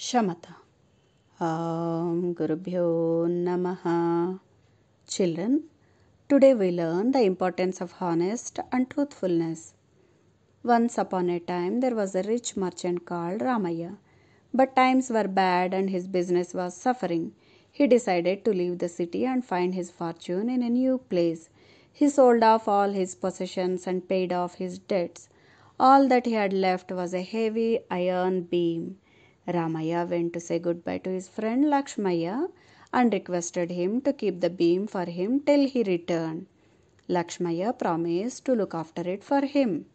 Shamatha. Om Gurubhyo Namaha. Children, today we learn the importance of honesty and truthfulness. Once upon a time, there was a rich merchant called Ramaya. But times were bad and his business was suffering. He decided to leave the city and find his fortune in a new place. He sold off all his possessions and paid off his debts. All that he had left was a heavy iron beam. Ramaya went to say goodbye to his friend Lakshmaya and requested him to keep the beam for him till he returned. Lakshmaya promised to look after it for him.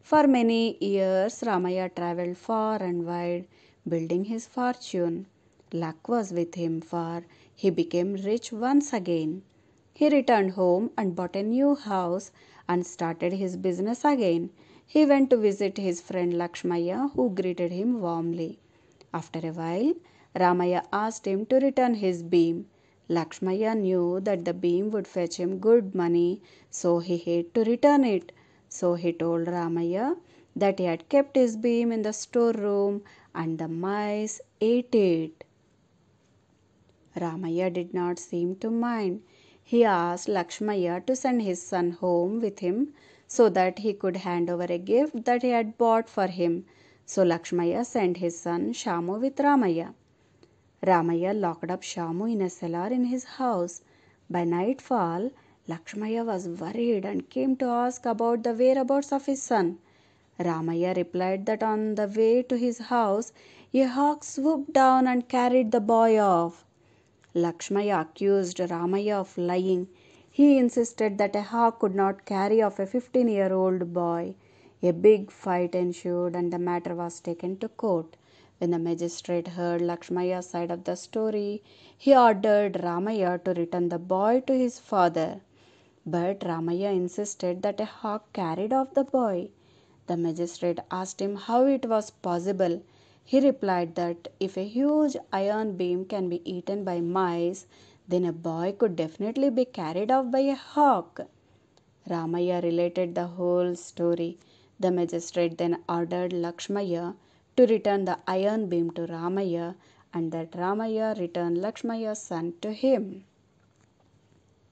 For many years, Ramaya traveled far and wide, building his fortune. Luck was with him, for he became rich once again. He returned home and bought a new house and started his business again. He went to visit his friend Lakshmaya, who greeted him warmly. After a while, Ramaya asked him to return his beam. Lakshmaya knew that the beam would fetch him good money, so he had to return it. So he told Ramaya that he had kept his beam in the storeroom and the mice ate it. Ramaya did not seem to mind. He asked Lakshmaya to send his son home with him so that he could hand over a gift that he had bought for him. So Lakshmaya sent his son Shamu with Ramaya. Ramaya locked up Shamu in a cellar in his house. By nightfall, Lakshmaya was worried and came to ask about the whereabouts of his son. Ramaya replied that on the way to his house, a hawk swooped down and carried the boy off. Lakshmaya accused Ramaya of lying. He insisted that a hawk could not carry off a 15 year old boy. A big fight ensued and the matter was taken to court. When the magistrate heard Lakshmaya's side of the story, he ordered Ramaya to return the boy to his father. But Ramaya insisted that a hawk carried off the boy. The magistrate asked him how it was possible. He replied that if a huge iron beam can be eaten by mice, then a boy could definitely be carried off by a hawk. Ramaya related the whole story. The magistrate then ordered Lakshmaya to return the iron beam to Ramaya and that Ramaya returned Lakshmaya's son to him.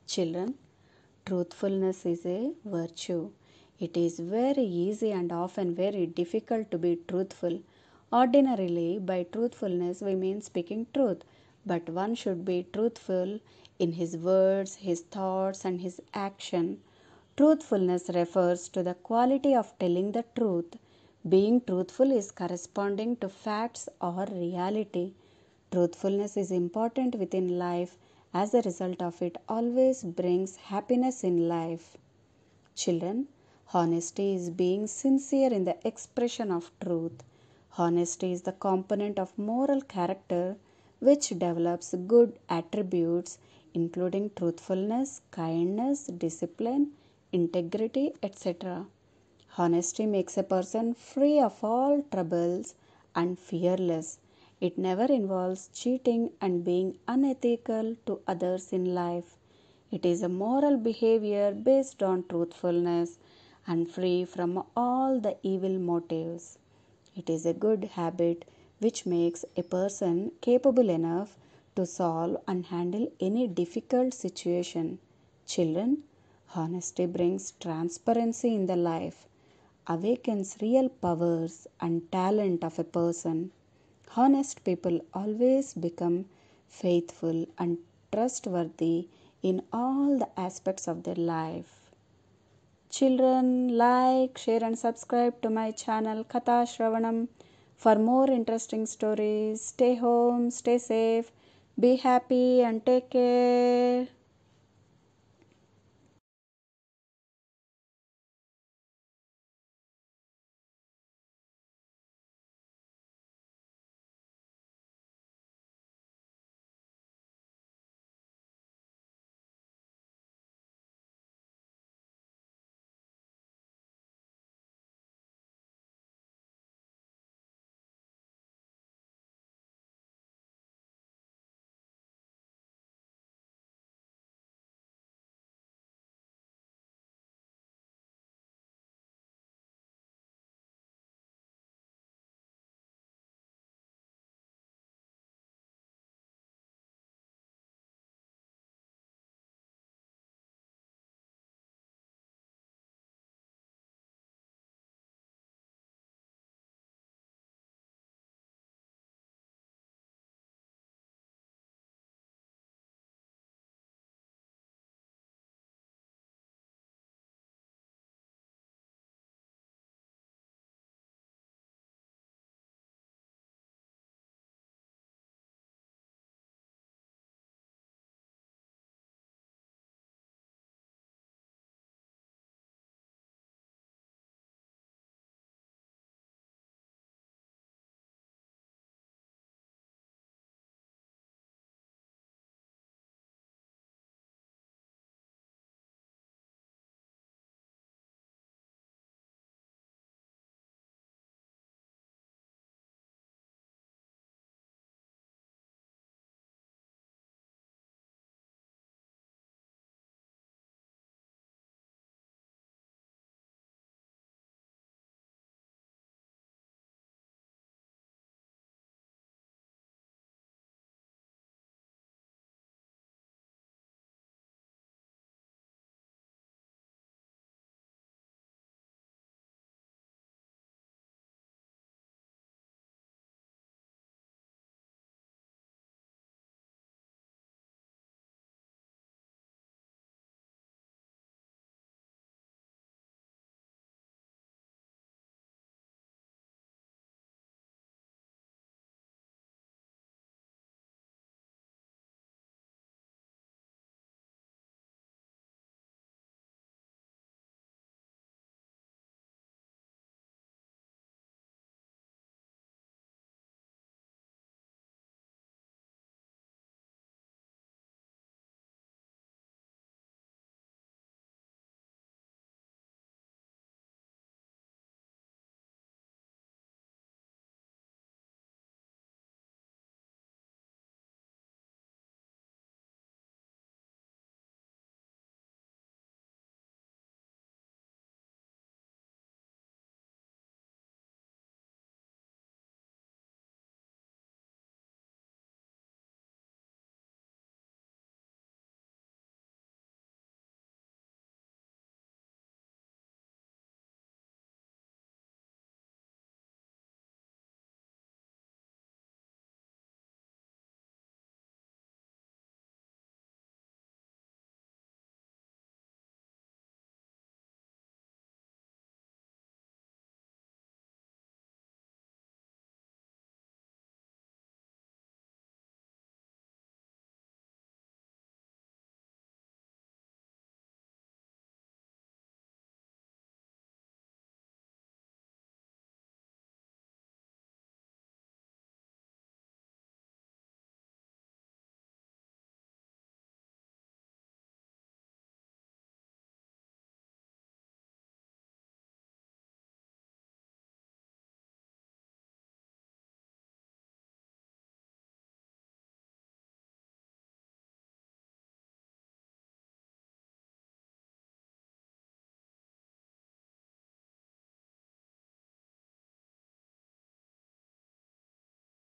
Children, truthfulness is a virtue. It is very easy and often very difficult to be truthful. Ordinarily, by truthfulness, we mean speaking truth, but one should be truthful in his words, his thoughts, and his action. Truthfulness refers to the quality of telling the truth. Being truthful is corresponding to facts or reality. Truthfulness is important within life. As a result of it, always brings happiness in life. Children, honesty is being sincere in the expression of truth. Honesty is the component of moral character which develops good attributes including truthfulness, kindness, discipline, integrity, etc. Honesty makes a person free of all troubles and fearless. It never involves cheating and being unethical to others in life. It is a moral behavior based on truthfulness and free from all the evil motives. It is a good habit which makes a person capable enough to solve and handle any difficult situation. Children, Honesty brings transparency in the life, awakens real powers and talent of a person. Honest people always become faithful and trustworthy in all the aspects of their life. Children, like, share, and subscribe to my channel Katha Shravanam for more interesting stories. Stay home, stay safe, be happy, and take care.